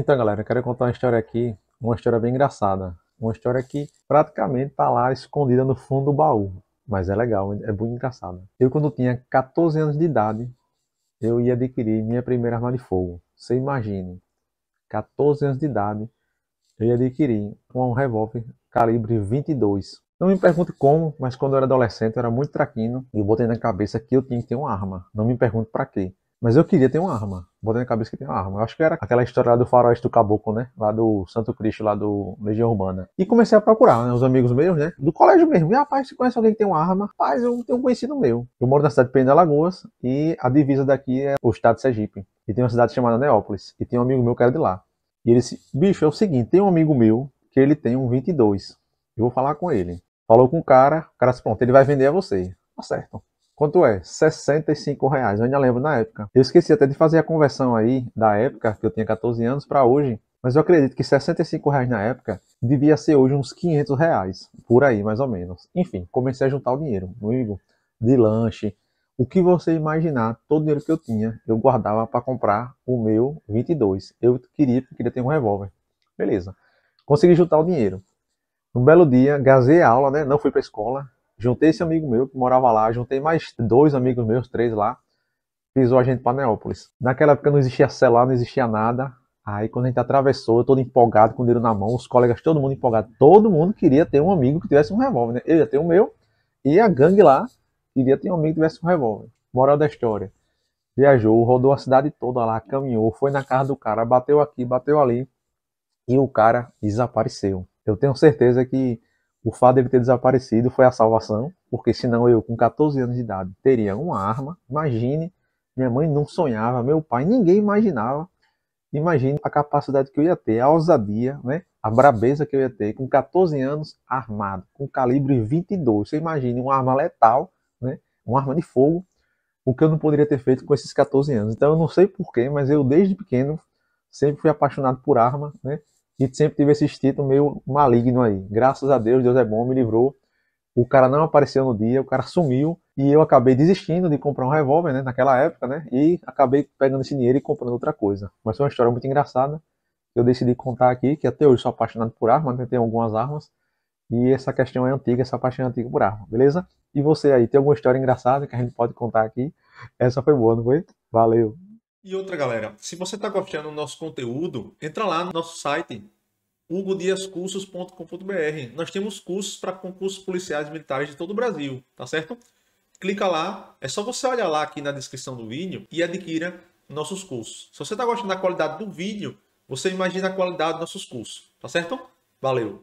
Então, galera, eu quero contar uma história aqui, uma história bem engraçada. Uma história que praticamente tá lá escondida no fundo do baú. Mas é legal, é muito engraçada. Eu, quando tinha 14 anos de idade, eu ia adquirir minha primeira arma de fogo. Você imagine, 14 anos de idade, eu ia adquirir um revólver calibre 22. Não me pergunte como, mas quando eu era adolescente eu era muito traquino e eu botei na cabeça que eu tinha que ter uma arma. Não me pergunte para quê. Mas eu queria ter uma arma. Botei na cabeça que tem uma arma. Eu acho que era aquela história lá do faroeste do caboclo, né? Lá do Santo Cristo, lá do Legião Urbana. E comecei a procurar, né? Os amigos meus, né? Do colégio mesmo. E, rapaz, se conhece alguém que tem uma arma? Rapaz, eu tenho um conhecido meu. Eu moro na cidade de Pena Lagoas e a divisa daqui é o estado de Sergipe. E tem uma cidade chamada Neópolis. E tem um amigo meu que era de lá. E ele disse, bicho, é o seguinte, tem um amigo meu que ele tem um 22. Eu vou falar com ele. Falou com o cara, o cara disse, pronto, ele vai vender a você. Tá certo. Quanto é? 65 reais. Eu ainda lembro na época. Eu esqueci até de fazer a conversão aí da época, que eu tinha 14 anos, para hoje. Mas eu acredito que 65 reais na época devia ser hoje uns 500 reais. Por aí, mais ou menos. Enfim, comecei a juntar o dinheiro, amigo. De lanche. O que você imaginar, todo o dinheiro que eu tinha, eu guardava para comprar o meu 22. Eu queria, porque queria ter um revólver. Beleza. Consegui juntar o dinheiro. Um belo dia, gazei a aula, né? Não fui para escola Juntei esse amigo meu que morava lá, juntei mais dois amigos meus, três lá, pisou a gente para Neópolis. Naquela época não existia celular, não existia nada. Aí quando a gente atravessou, eu todo empolgado, com o dinheiro na mão, os colegas, todo mundo empolgado. Todo mundo queria ter um amigo que tivesse um revólver, né? Eu ia ter o meu e a gangue lá queria ter um amigo que tivesse um revólver. Moral da história. Viajou, rodou a cidade toda lá, caminhou, foi na casa do cara, bateu aqui, bateu ali e o cara desapareceu. Eu tenho certeza que o fato de ele ter desaparecido foi a salvação, porque senão eu, com 14 anos de idade, teria uma arma. Imagine, minha mãe não sonhava, meu pai, ninguém imaginava. Imagine a capacidade que eu ia ter, a ousadia, né? a brabeza que eu ia ter com 14 anos, armado, com calibre 22. Você imagine uma arma letal, né? uma arma de fogo, o que eu não poderia ter feito com esses 14 anos. Então eu não sei porquê, mas eu desde pequeno sempre fui apaixonado por arma, né? E sempre tive esse instinto meio maligno aí. Graças a Deus, Deus é bom, me livrou. O cara não apareceu no dia, o cara sumiu. E eu acabei desistindo de comprar um revólver, né? Naquela época, né? E acabei pegando esse dinheiro e comprando outra coisa. Mas foi uma história muito engraçada. Eu decidi contar aqui, que até hoje sou apaixonado por armas, né? Tenho algumas armas. E essa questão é antiga, essa paixão é antiga por arma, beleza? E você aí, tem alguma história engraçada que a gente pode contar aqui? Essa foi boa, não foi? Valeu! E outra galera, se você está gostando do nosso conteúdo, entra lá no nosso site hugodiascursos.com.br. Nós temos cursos para concursos policiais e militares de todo o Brasil, tá certo? Clica lá, é só você olhar lá aqui na descrição do vídeo e adquira nossos cursos. Se você está gostando da qualidade do vídeo, você imagina a qualidade dos nossos cursos, tá certo? Valeu!